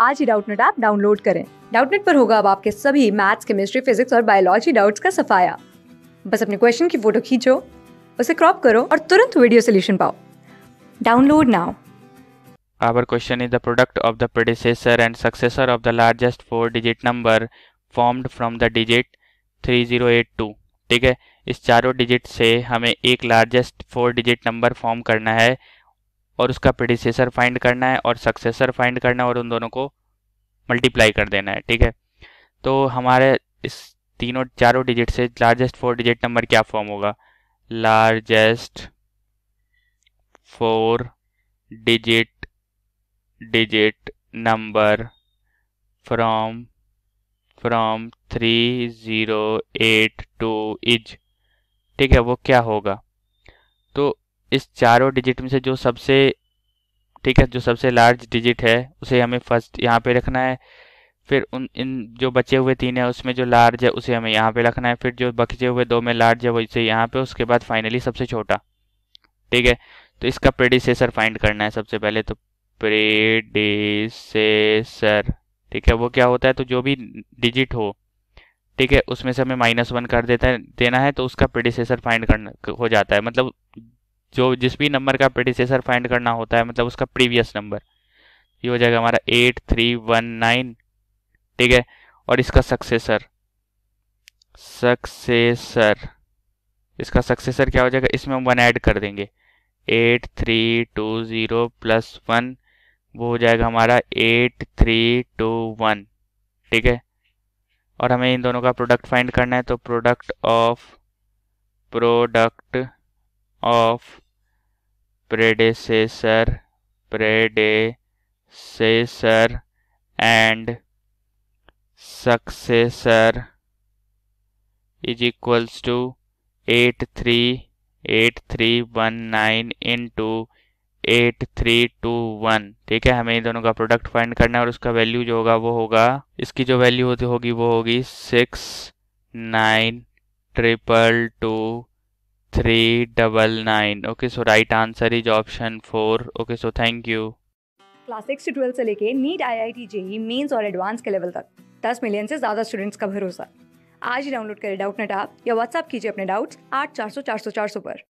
आज ही Doubtnet app download करें डाउटनेट पर होगा अब आपके सभी मैथ्स केमिस्ट्री फिजिक्स और बायोलॉजी डाउट्स का सफाया बस अपने क्वेश्चन की फोटो खींचो उसे क्रॉप करो और तुरंत वीडियो सोल्यूशन पाओ download now Our question is the product of the predecessor and successor of the largest four digit number formed from the digit 3082 ठीक है इस चारों डिजिट से हमें एक largest four digit number form करना है और उसका प्रेडिसेसर फाइंड करना है और सक्सेसर फाइंड करना है और उन दोनों को मल्टीप्लाई कर देना है ठीक है तो हमारे इस तीनों चारों डिजिट से लार्जेस्ट फोर डिजिट नंबर क्या फॉर्म होगा largest four digit digit number from from three zero eight two is ठीक है वो क्या होगा तो इस चारों डिजिट में से जो सबसे ठीक है जो सबसे लार्ज डिजिट है उसे हमें फर्स्ट यहाँ पे रखना है फिर उन इन जो बचे हुए तीन है उसमें जो लार्ज है उसे हमें यहाँ पे रखना है फिर जो बचे हुए दो में लार्ज है वो इसे यहाँ पे उसके बाद फाइनली सबसे छोटा ठीक है तो इसका प्रेडिसेसर फाइंड करना है सबसे पहले तो प्रेडिसेसर ठीक है वो क्या होता है तो जो भी डिजिट हो ठीक है उसमें से हमें माइनस वन कर देता है देना है तो उसका प्रेडिसेसर फाइंड करना हो जाता है मतलब जो जिस भी नंबर का प्रेडिसेसर फाइंड करना होता है मतलब उसका प्रीवियस नंबर ये हो जाएगा हमारा एट थ्री वन नाइन ठीक है और इसका सक्सेसर सक्सेसर इसका सक्सेसर क्या हो जाएगा इसमें हम वन ऐड कर देंगे eight three two zero plus one वो हो जाएगा हमारा एट थ्री टू वन ठीक है और हमें इन दोनों का प्रोडक्ट फाइंड करना है तो product of product of predecessor predecessor and successor is equals to 838319 into 8321 ठीक है हमें इन दोनों का प्रोडक्ट फाइंड करना है और उसका वैल्यू जो होगा वो होगा इसकी जो वैल्यू होती होगी वो होगी six nine triple two three double nine okay so right answer is option four okay so thank you class six से ट्वेल्थ से लेके NEET I I T JEE mains और एडवांस के लेवल तक दस मिलियन से ज्यादा स्टूडेंट्स का भरोसा आज ही डाउनलोड करें डाउट नेट आप या व्हाट्सअप कीजिए अपने डाउट्स आठ चार सौ चार सौ चार सौ पर